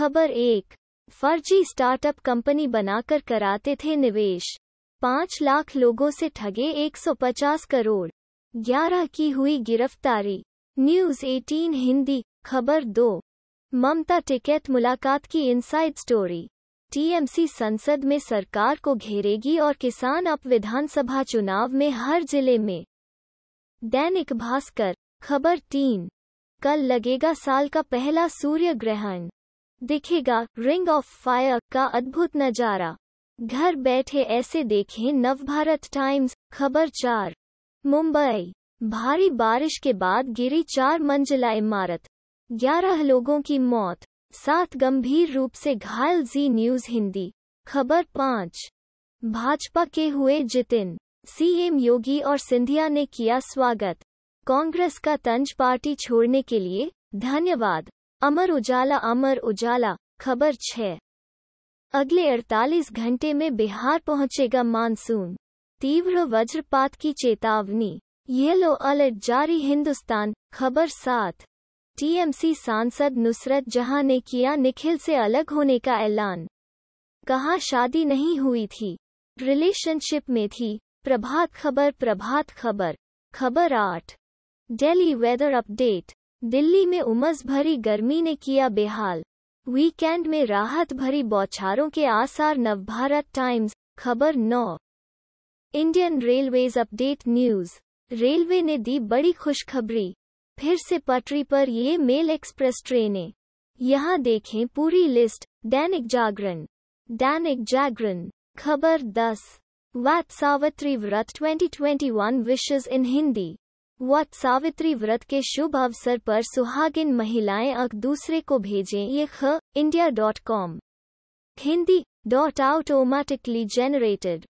खबर एक फर्जी स्टार्टअप कंपनी बनाकर कराते थे निवेश पाँच लाख लोगों से ठगे 150 करोड़ ग्यारह की हुई गिरफ्तारी न्यूज 18 हिंदी खबर दो ममता टिकैत मुलाकात की इनसाइड स्टोरी टीएमसी संसद में सरकार को घेरेगी और किसान अप विधानसभा चुनाव में हर जिले में दैनिक भास्कर खबर तीन कल लगेगा साल का पहला सूर्य ग्रहण दिखेगा रिंग ऑफ फायर का अद्भुत नजारा घर बैठे ऐसे देखें नवभारत टाइम्स खबर चार मुंबई भारी बारिश के बाद गिरी चार मंजिला इमारत ग्यारह लोगों की मौत सात गंभीर रूप से घायल जी न्यूज हिंदी खबर पाँच भाजपा के हुए जितिन सीएम योगी और सिंधिया ने किया स्वागत कांग्रेस का तंज पार्टी छोड़ने के लिए धन्यवाद अमर उजाला अमर उजाला खबर छः अगले 48 घंटे में बिहार पहुंचेगा मानसून तीव्र वज्रपात की चेतावनी येलो अलर्ट जारी हिंदुस्तान खबर सात टीएमसी सांसद नुसरत जहां ने किया निखिल से अलग होने का ऐलान कहा शादी नहीं हुई थी रिलेशनशिप में थी प्रभात खबर प्रभात खबर खबर आठ डेली वेदर अपडेट दिल्ली में उमस भरी गर्मी ने किया बेहाल वीकेंड में राहत भरी बौछारों के आसार नवभारत टाइम्स खबर नौ Indian Railways update news railway ने दी बड़ी खुशखबरी फिर से पटरी पर ये मेल एक्सप्रेस ट्रेनें यहाँ देखें पूरी लिस्ट दैनिक जागरण दैनिक जागरण खबर 10 वैत सावित्री व्रत 2021 विशेस इन हिंदी वट सावित्री व्रत के शुभ अवसर पर सुहागिन महिलाएं एक दूसरे को भेजें ये ख India dot com Hindi dot out generated